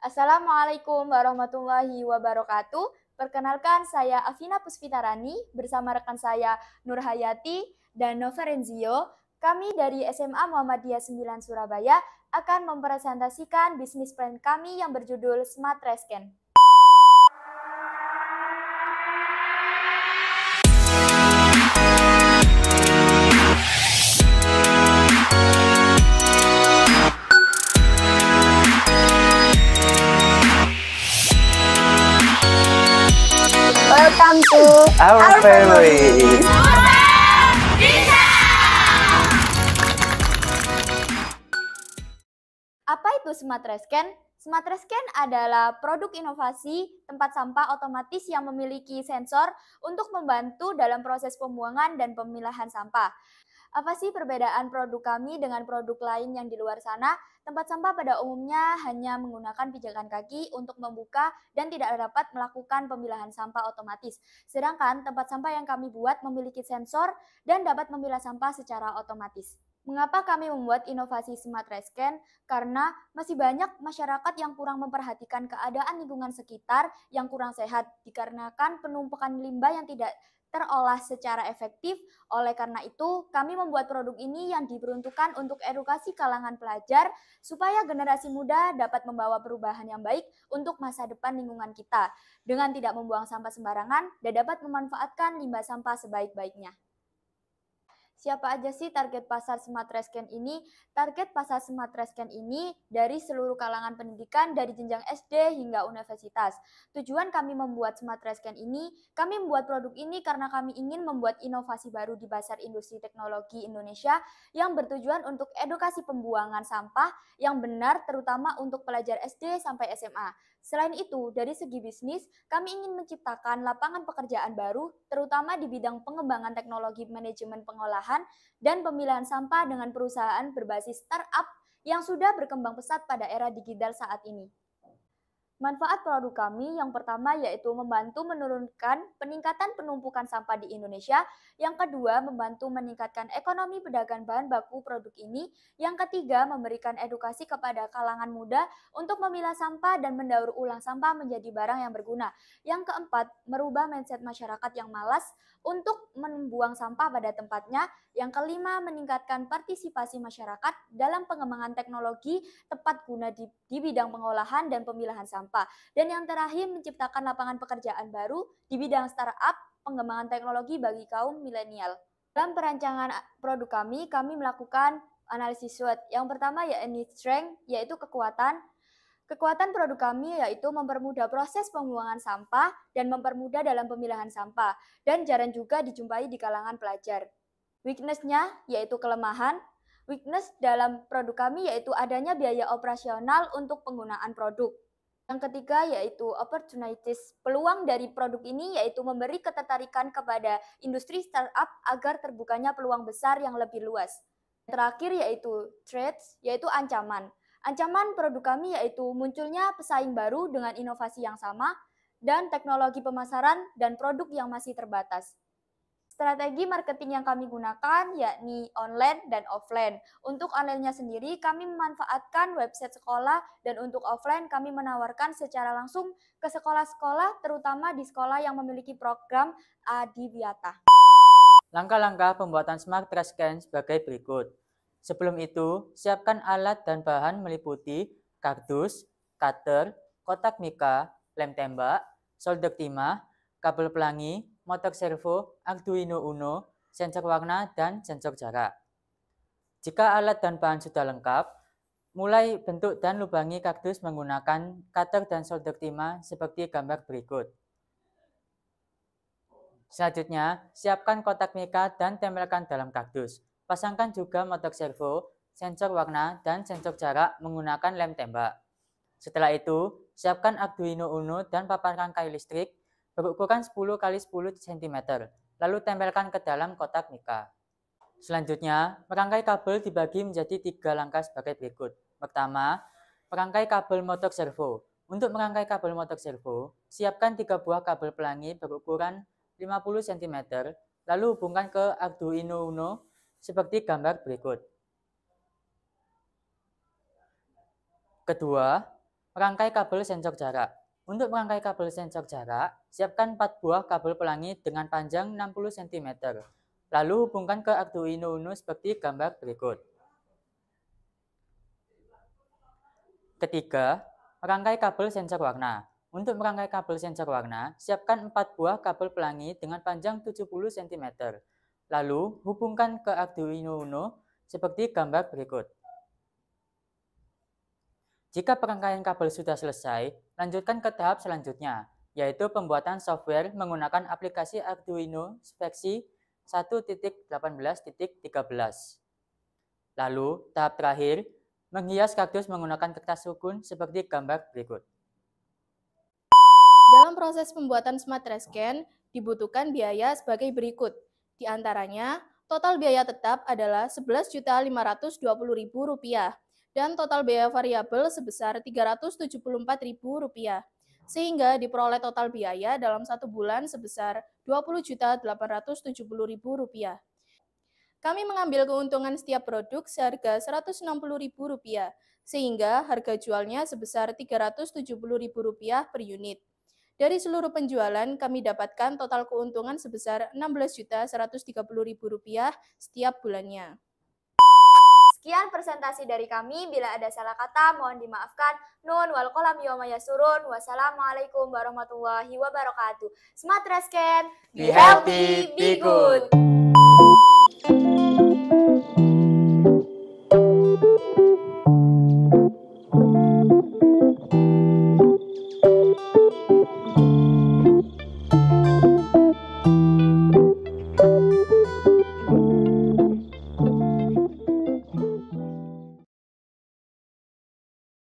Assalamualaikum warahmatullahi wabarakatuh. Perkenalkan saya Afina Puspitarani bersama rekan saya Nur Hayati dan Nova Renzio. Kami dari SMA Muhammadiyah 9 Surabaya akan mempresentasikan bisnis plan kami yang berjudul Smart Rescan. Our, Our family. family. ke SmartRescan. SmartRescan adalah produk inovasi tempat sampah otomatis yang memiliki sensor untuk membantu dalam proses pembuangan dan pemilahan sampah. Apa sih perbedaan produk kami dengan produk lain yang di luar sana? Tempat sampah pada umumnya hanya menggunakan pijakan kaki untuk membuka dan tidak dapat melakukan pemilahan sampah otomatis. Sedangkan tempat sampah yang kami buat memiliki sensor dan dapat memilah sampah secara otomatis. Mengapa kami membuat inovasi Smart Rescan? Karena masih banyak masyarakat yang kurang memperhatikan keadaan lingkungan sekitar yang kurang sehat dikarenakan penumpukan limbah yang tidak terolah secara efektif. Oleh karena itu, kami membuat produk ini yang diperuntukkan untuk edukasi kalangan pelajar supaya generasi muda dapat membawa perubahan yang baik untuk masa depan lingkungan kita dengan tidak membuang sampah sembarangan dan dapat memanfaatkan limbah sampah sebaik-baiknya. Siapa aja sih target pasar Smart Rescan ini? Target pasar Smart Rescan ini dari seluruh kalangan pendidikan dari jenjang SD hingga universitas. Tujuan kami membuat Smart Rescan ini, kami membuat produk ini karena kami ingin membuat inovasi baru di pasar industri teknologi Indonesia yang bertujuan untuk edukasi pembuangan sampah yang benar terutama untuk pelajar SD sampai SMA. Selain itu, dari segi bisnis, kami ingin menciptakan lapangan pekerjaan baru terutama di bidang pengembangan teknologi manajemen pengolahan pengolahan dan pemilihan sampah dengan perusahaan berbasis startup yang sudah berkembang pesat pada era digital saat ini. Manfaat produk kami yang pertama yaitu membantu menurunkan peningkatan penumpukan sampah di Indonesia, yang kedua membantu meningkatkan ekonomi pedagang bahan baku produk ini, yang ketiga memberikan edukasi kepada kalangan muda untuk memilah sampah dan mendaur ulang sampah menjadi barang yang berguna. Yang keempat, merubah mindset masyarakat yang malas untuk membuang sampah pada tempatnya. Yang kelima, meningkatkan partisipasi masyarakat dalam pengembangan teknologi tepat guna di, di bidang pengolahan dan pemilahan sampah. Dan yang terakhir menciptakan lapangan pekerjaan baru di bidang startup pengembangan teknologi bagi kaum milenial. Dalam perancangan produk kami, kami melakukan analisis SWOT. Yang pertama yakni strength, yaitu kekuatan. Kekuatan produk kami yaitu mempermudah proses pembuangan sampah dan mempermudah dalam pemilahan sampah, dan jarang juga dijumpai di kalangan pelajar. Weakness-nya yaitu kelemahan, weakness dalam produk kami yaitu adanya biaya operasional untuk penggunaan produk. Yang ketiga yaitu opportunities. Peluang dari produk ini yaitu memberi ketertarikan kepada industri startup agar terbukanya peluang besar yang lebih luas. Yang terakhir yaitu threats, yaitu ancaman. Ancaman produk kami yaitu munculnya pesaing baru dengan inovasi yang sama dan teknologi pemasaran dan produk yang masih terbatas. Strategi marketing yang kami gunakan yakni online dan offline. Untuk online-nya sendiri, kami memanfaatkan website sekolah dan untuk offline kami menawarkan secara langsung ke sekolah-sekolah, terutama di sekolah yang memiliki program Adiviata. Langkah-langkah pembuatan smart trash can sebagai berikut. Sebelum itu, siapkan alat dan bahan meliputi kardus, cutter, kotak mika, lem tembak, solder timah, kabel pelangi, motor servo, Arduino Uno, sensor warna, dan sensor jarak. Jika alat dan bahan sudah lengkap, mulai bentuk dan lubangi kaktus menggunakan cutter dan solder timah seperti gambar berikut. Selanjutnya, siapkan kotak mika dan tempelkan dalam kaktus. Pasangkan juga motor servo, sensor warna, dan sensor jarak menggunakan lem tembak. Setelah itu, siapkan Arduino Uno dan paparkan kayu listrik berukuran 10 kali 10 cm, lalu tempelkan ke dalam kotak mika. Selanjutnya, perangkai kabel dibagi menjadi tiga langkah sebagai berikut. Pertama, perangkai kabel motor servo. Untuk merangkai kabel motor servo, siapkan tiga buah kabel pelangi berukuran 50 cm, lalu hubungkan ke Arduino Uno seperti gambar berikut. Kedua, merangkai kabel sensor jarak. Untuk merangkai kabel sensor jarak, siapkan 4 buah kabel pelangi dengan panjang 60 cm. Lalu hubungkan ke Arduino Uno seperti gambar berikut. Ketiga, merangkai kabel sensor warna. Untuk merangkai kabel sensor warna, siapkan 4 buah kabel pelangi dengan panjang 70 cm. Lalu, hubungkan ke Arduino Uno seperti gambar berikut. Jika perangkaian kabel sudah selesai, lanjutkan ke tahap selanjutnya, yaitu pembuatan software menggunakan aplikasi Arduino Speksi 1.18.13. Lalu, tahap terakhir, menghias kaktus menggunakan kertas sukun seperti gambar berikut. Dalam proses pembuatan smart Rescan dibutuhkan biaya sebagai berikut. Di antaranya, total biaya tetap adalah Rp11.520.000 dan total biaya variabel sebesar Rp374.000, sehingga diperoleh total biaya dalam satu bulan sebesar Rp20.870.000. Kami mengambil keuntungan setiap produk seharga Rp160.000, sehingga harga jualnya sebesar Rp370.000 per unit. Dari seluruh penjualan, kami dapatkan total keuntungan sebesar Rp16.130.000 setiap bulannya. Sekian presentasi dari kami. Bila ada salah kata, mohon dimaafkan. Nun wal kolam yomaya surun. Wassalamualaikum warahmatullahi wabarakatuh. Smart Rescan. Be healthy, be good.